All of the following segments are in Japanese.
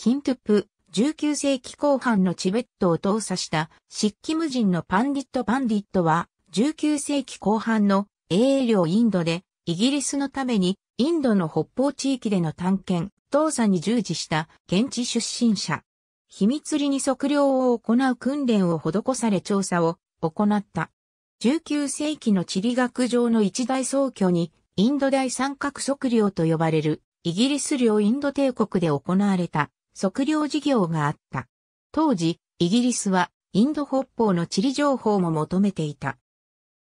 キントゥプ、19世紀後半のチベットを統査したシッキム人のパンディット・パンディットは、19世紀後半の英領インドで、イギリスのためにインドの北方地域での探検、統査に従事した現地出身者。秘密裏に測量を行う訓練を施され調査を行った。19世紀の地理学上の一大創挙に、インド大三角測量と呼ばれる、イギリス領インド帝国で行われた測量事業があった。当時、イギリスはインド北方の地理情報も求めていた。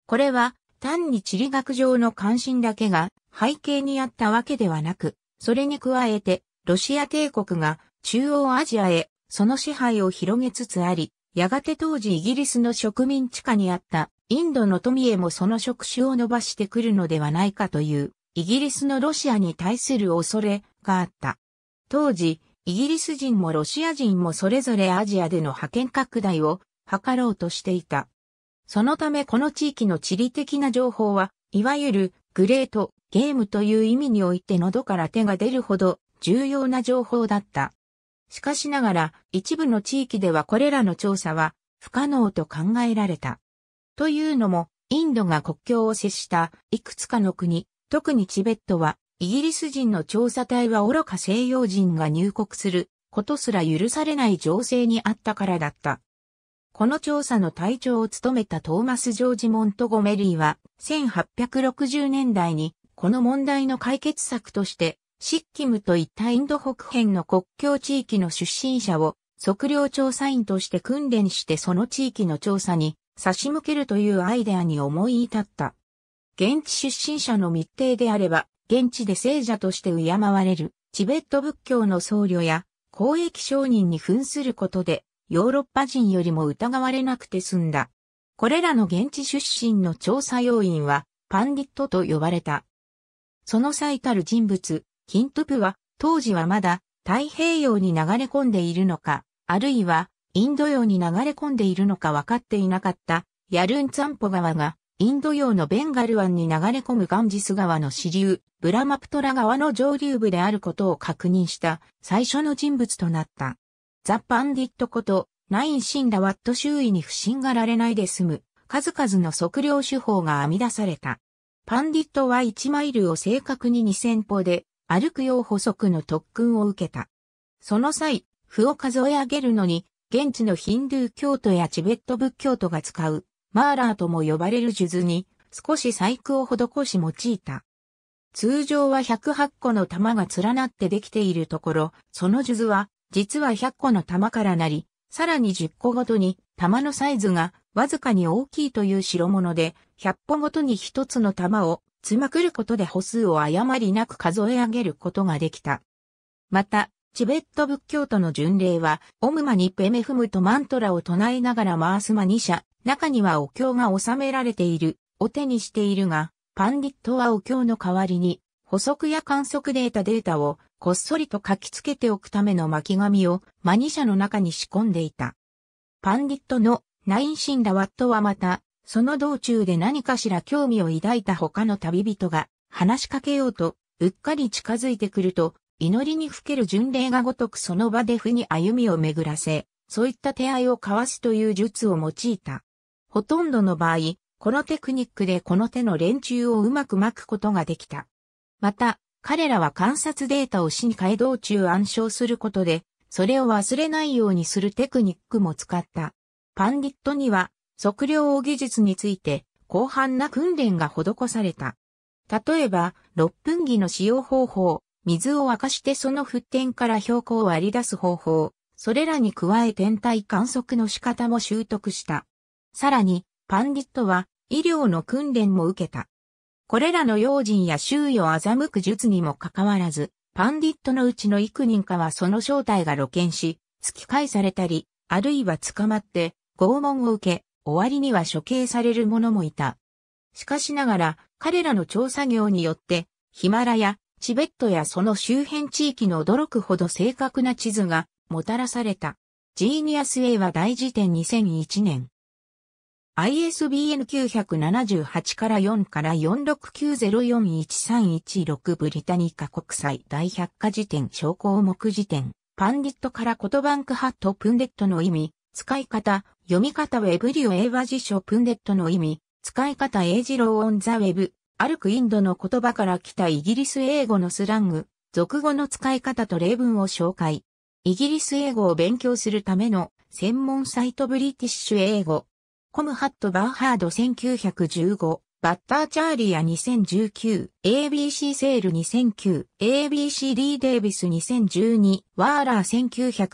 これは単に地理学上の関心だけが背景にあったわけではなく、それに加えてロシア帝国が中央アジアへその支配を広げつつあり、やがて当時イギリスの植民地下にあったインドの富へもその職種を伸ばしてくるのではないかというイギリスのロシアに対する恐れがあった。当時、イギリス人もロシア人もそれぞれアジアでの覇権拡大を図ろうとしていた。そのためこの地域の地理的な情報は、いわゆるグレートゲームという意味において喉から手が出るほど重要な情報だった。しかしながら一部の地域ではこれらの調査は不可能と考えられた。というのもインドが国境を接したいくつかの国、特にチベットはイギリス人の調査隊は愚か西洋人が入国することすら許されない情勢にあったからだった。この調査の隊長を務めたトーマス・ジョージ・モントゴメリーは、1860年代に、この問題の解決策として、シッキムといったインド北辺の国境地域の出身者を測量調査員として訓練してその地域の調査に差し向けるというアイデアに思い至った。現地出身者の密定であれば、現地で聖者として敬われるチベット仏教の僧侶や公益商人に扮することでヨーロッパ人よりも疑われなくて済んだ。これらの現地出身の調査要員はパンディットと呼ばれた。その最たる人物、キントゥプは当時はまだ太平洋に流れ込んでいるのか、あるいはインド洋に流れ込んでいるのか分かっていなかったヤルンツァンポ川がインド洋のベンガル湾に流れ込むガンジス川の支流、ブラマプトラ川の上流部であることを確認した最初の人物となった。ザ・パンディットこと、ナイン・シン・ラワット周囲に不信がられないで済む、数々の測量手法が編み出された。パンディットは1マイルを正確に2000歩で、歩くよう補足の特訓を受けた。その際、歩を数え上げるのに、現地のヒンドゥー教徒やチベット仏教徒が使うマーラーとも呼ばれる数珠に少し細工を施し用いた。通常は108個の玉が連なってできているところ、その数珠は実は100個の玉からなり、さらに10個ごとに玉のサイズがわずかに大きいという代物で、100個ごとに1つの玉をつまくることで歩数を誤りなく数え上げることができた。また、チベット仏教徒の巡礼は、オムマニペメフムとマントラを唱えながら回すマニシャ、中にはお経が収められている、お手にしているが、パンディットはお経の代わりに、補足や観測データデータをこっそりと書きつけておくための巻紙をマニシャの中に仕込んでいた。パンディットのナインシンラワットはまた、その道中で何かしら興味を抱いた他の旅人が話しかけようと、うっかり近づいてくると、祈りにふける巡礼がごとくその場で負に歩みを巡らせ、そういった手合いを交わすという術を用いた。ほとんどの場合、このテクニックでこの手の連中をうまく巻くことができた。また、彼らは観察データを死に改道中暗唱することで、それを忘れないようにするテクニックも使った。パンディットには、測量を技術について、広範な訓練が施された。例えば、6分儀の使用方法、水を沸かしてその沸点から標高を割り出す方法、それらに加え天体観測の仕方も習得した。さらに、パンディットは医療の訓練も受けた。これらの用心や周囲を欺く術にもかかわらず、パンディットのうちの幾人かはその正体が露見し、突き返されたり、あるいは捕まって、拷問を受け、終わりには処刑される者もいた。しかしながら、彼らの調査業によって、ヒマラヤ、チベットやその周辺地域の驚くほど正確な地図がもたらされた。ジーニアス A は大辞典2001年。ISBN 978から4から469041316ブリタニカ国際大百科事典小項目辞典パンディットからコトバンクハットプンデットの意味、使い方、読み方ウェブリオ英和辞書プンデットの意味、使い方英字ローオンザウェブ、歩くインドの言葉から来たイギリス英語のスラング、俗語の使い方と例文を紹介。イギリス英語を勉強するための専門サイトブリティッシュ英語。コムハット・バーハード1915、バッター・チャーリア2019、ABC セール2009、ABC リー・デイビス2012、ワーラー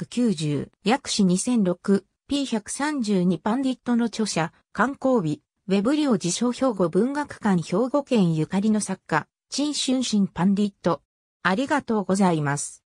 1990、薬師2006、P132 パンディットの著者、観光日、ウェブリオ自称兵庫文学館兵庫県ゆかりの作家、陳春新パンディット。ありがとうございます。